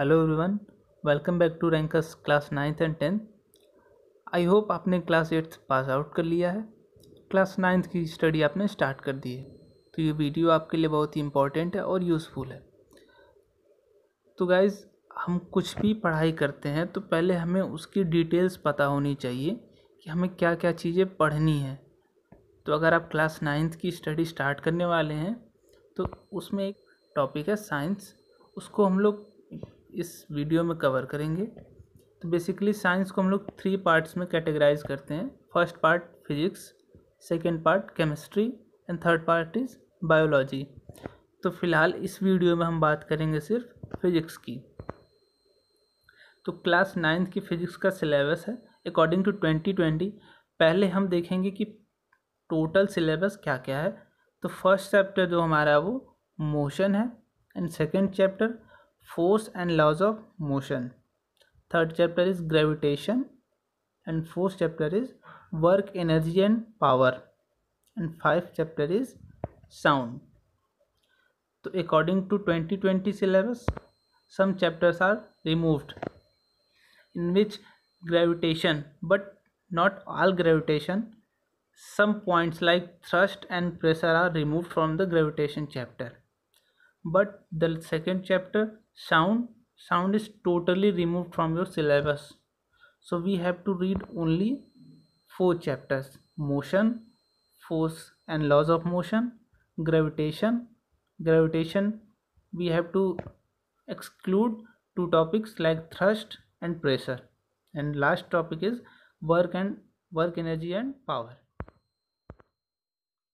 hello everyone welcome back to Rankers class ninth and tenth I hope आपने class eighth pass out कर लिया है class ninth की study आपने start कर दी है तो ये वीडियो आपके लिए बहुत ही इम्पोर्टेंट है और यूज़फुल है तो गाइज़ हम कुछ भी पढ़ाई करते हैं तो पहले हमें उसकी डिटेल्स पता होनी चाहिए कि हमें क्या क्या चीज़ें पढ़नी है तो अगर आप क्लास नाइन्थ की स्टडी स्टार्ट करने वाले हैं तो उसमें एक टॉपिक है साइंस उसको हम लोग इस वीडियो में कवर करेंगे तो बेसिकली साइंस को हम लोग थ्री पार्ट्स में कैटेगराइज करते हैं first part physics second part chemistry and third part is biology तो फिलहाल इस वीडियो में हम बात करेंगे सिर्फ फिजिक्स की तो क्लास नाइन्थ की फिजिक्स का सिलेबस है अकॉर्डिंग टू ट्वेंटी ट्वेंटी पहले हम देखेंगे कि टोटल सिलेबस क्या क्या है तो फर्स्ट चैप्टर जो हमारा वो मोशन है and second chapter force and laws of motion third chapter is gravitation and fourth chapter is work energy and power and fifth chapter is sound so according to 2020 syllabus some chapters are removed in which gravitation but not all gravitation some points like thrust and pressure are removed from the gravitation chapter but the second chapter sound sound is totally removed from your syllabus so we have to read only four chapters motion force and laws of motion gravitation gravitation we have to exclude two topics like thrust and pressure and last topic is work and work energy and power